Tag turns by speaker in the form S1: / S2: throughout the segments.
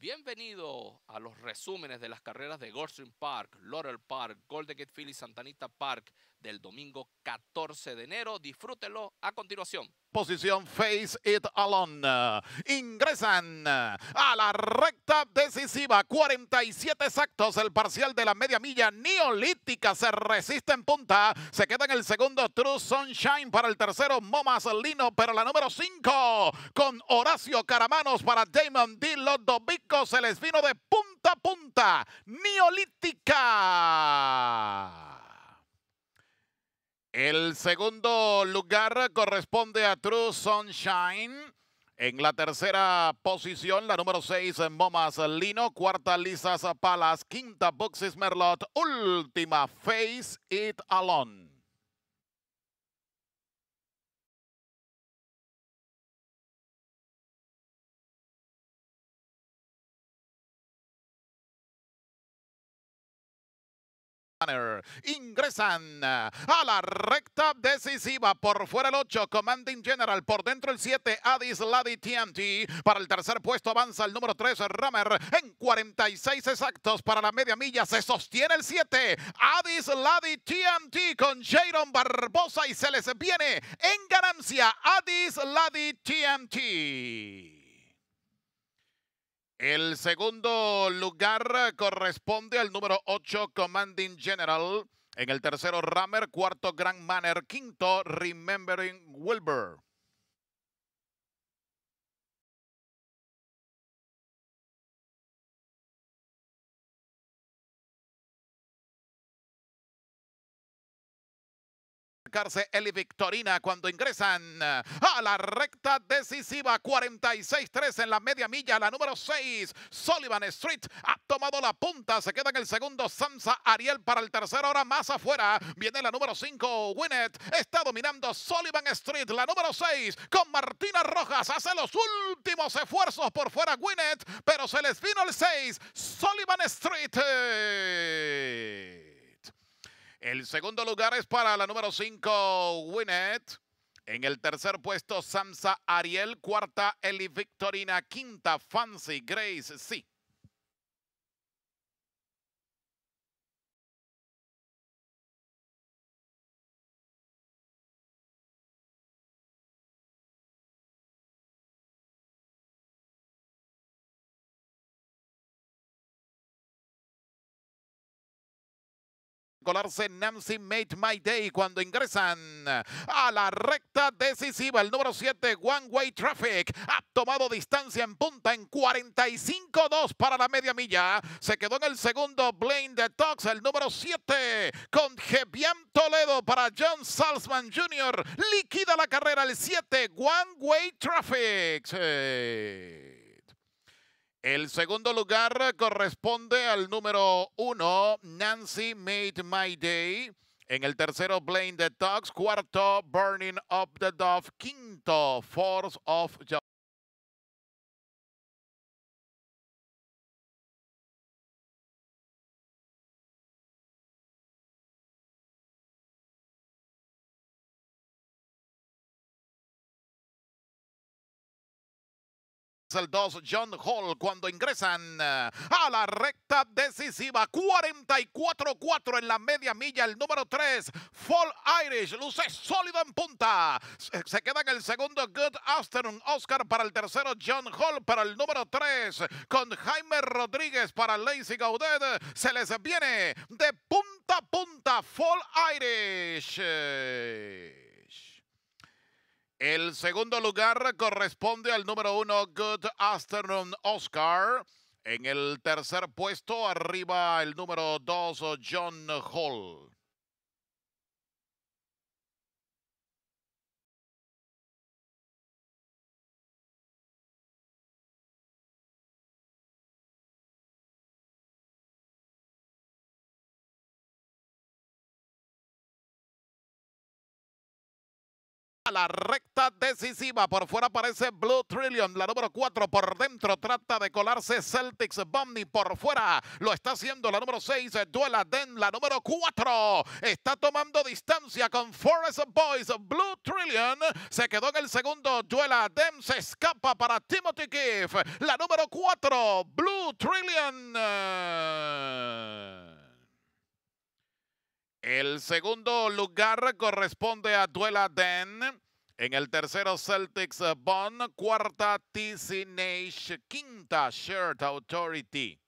S1: Bienvenido a los resúmenes de las carreras de Goldstream Park, Laurel Park, Golden Gate Philly, Santanita Park, del domingo 14 de enero. Disfrútelo a continuación posición Face It Alone. Ingresan a la recta decisiva. 47 exactos el parcial de la media milla neolítica. Se resiste en punta. Se queda en el segundo True Sunshine para el tercero Momas Lino. Pero la número 5 con Horacio Caramanos para Damon D. Los se les vino de punta a punta. Neolítica. El segundo lugar corresponde a True Sunshine. En la tercera posición, la número 6, Momas Lino. Cuarta, Lisa Zapalas. Quinta, Boxes Merlot. Última, Face It Alone.
S2: Ingresan eh, a la recta
S1: decisiva. Por fuera el 8, Commanding General. Por dentro el 7, Addis Ladi TMT, Para el tercer puesto avanza el número 3, Rammer, En 46 exactos para la media milla se sostiene el 7. Addis Ladi TMT con Jaron Barbosa y se les viene en ganancia Addis Ladi TMT. El segundo lugar corresponde al número 8, Commanding General. En el tercero, Rammer. Cuarto, Grand Manner.
S2: Quinto, Remembering Wilbur. El Victorina cuando ingresan eh, a la recta decisiva 46-3
S1: en la media milla, la número 6 Sullivan Street ha tomado la punta, se queda en el segundo Sansa Ariel para el tercero, ahora más afuera viene la número 5 Winnet está dominando Sullivan Street, la número 6 con Martina Rojas hace los últimos esfuerzos por fuera Winnet, pero se les vino el 6 Sullivan Street el segundo lugar es para la número 5, Winnet. En el tercer puesto, Samsa Ariel. Cuarta, Eli
S2: Victorina. Quinta, Fancy Grace. Sí. colarse Nancy Made My Day cuando ingresan
S1: a la recta decisiva. El número 7, One Way Traffic, ha tomado distancia en punta en 45-2 para la media milla. Se quedó en el segundo Blaine Detox, el número 7, con Gebian Toledo para John Salzman Jr. Liquida la carrera el 7, One Way Traffic. El segundo lugar corresponde al número uno, Nancy Made My Day. En el tercero, Blame the Dogs.
S2: Cuarto, Burning Up the Dove. Quinto, Force of el 2 John Hall cuando ingresan eh, a la recta decisiva
S1: 44-4 en la media milla el número 3 Fall Irish luce sólido en punta se queda en el segundo Good Afternoon Oscar para el tercero John Hall para el número 3 con Jaime Rodríguez para Lazy Gaudet se les viene de punta a punta Fall Irish el segundo lugar corresponde al número uno, Good Afternoon Oscar. En el tercer puesto, arriba el
S2: número dos, John Hall. la recta decisiva. Por fuera aparece Blue Trillion, la número
S1: 4. Por dentro trata de colarse Celtics Bumney Por fuera lo está haciendo la número 6, Duela Den, la número 4. Está tomando distancia con Forest Boys. Blue Trillion se quedó en el segundo. Duela Den se escapa para Timothy Keefe, La número 4, Blue Trillion. El segundo lugar corresponde a Duela Den. En el tercero, Celtics Bond, Cuarta, TC
S2: Nash. Quinta, Shirt Authority.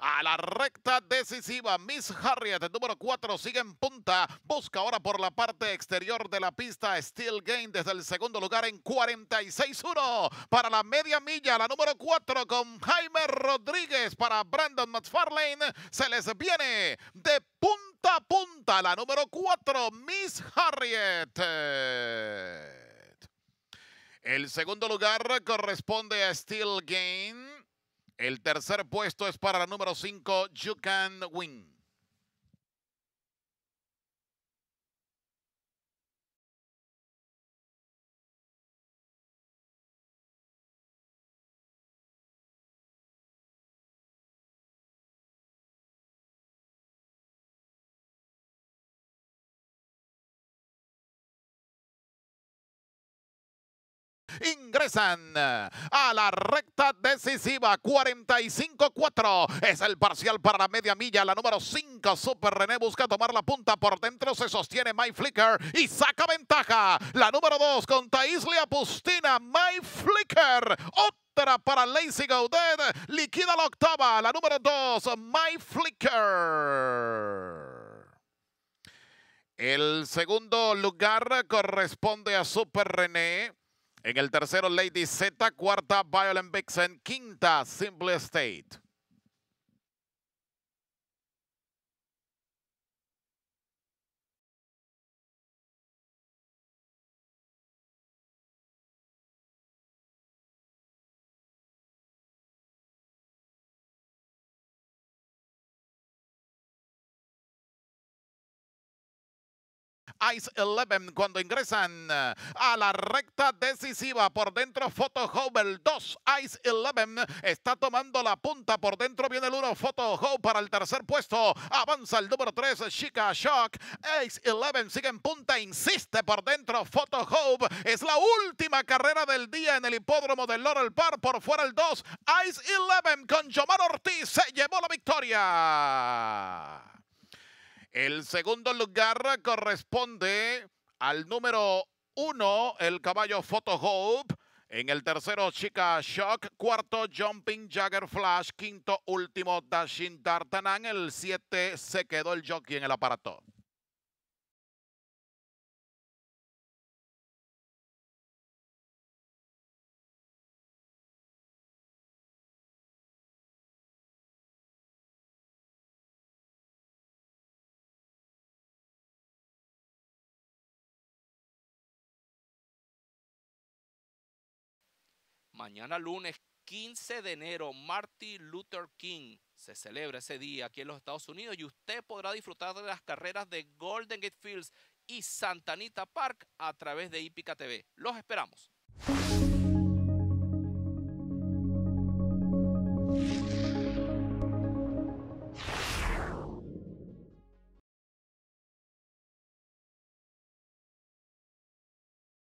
S2: a la recta
S1: decisiva. Miss Harriet, número 4, sigue en punta. Busca ahora por la parte exterior de la pista. Steel Gain desde el segundo lugar en 46-1 para la media milla. La número 4 con Jaime Rodríguez para Brandon McFarlane. Se les viene de punta a punta la número 4, Miss Harriet. El segundo lugar corresponde a Steel Gain. El tercer puesto es para la número 5, You Can
S2: Win. ingresan eh, a
S1: la recta decisiva. 45-4 es el parcial para la media milla. La número 5, Super René busca tomar la punta por dentro. Se sostiene My Flicker y saca ventaja. La número 2 con Taisley Apustina, My Flicker para Lazy Gaudet. Liquida la octava, la número 2, My Flicker. El segundo lugar corresponde a Super René. En el tercero, Lady Z. Cuarta, Violent Vixen. Quinta, Simple State.
S2: Ice Eleven
S1: cuando ingresan a la recta decisiva. Por dentro, Photo el 2. Ice Eleven está tomando la punta. Por dentro viene el 1, Photo Hope para el tercer puesto. Avanza el número 3, Chica Shock. Ice Eleven sigue en punta, insiste por dentro. Photo Hope es la última carrera del día en el hipódromo de Laurel Park. Por fuera el 2, Ice Eleven con Jomar Ortiz se llevó la victoria. El segundo lugar corresponde al número uno, el caballo Photo Hope. En el tercero, Chica Shock. Cuarto, Jumping Jagger Flash. Quinto, último, Dashing En El
S2: siete se quedó el jockey en el aparato. Mañana
S1: lunes 15 de enero, Martin Luther King. Se celebra ese día aquí en los Estados Unidos y usted podrá disfrutar de las carreras de Golden Gate Fields y Santa Anita Park a través de Ipica TV. Los esperamos.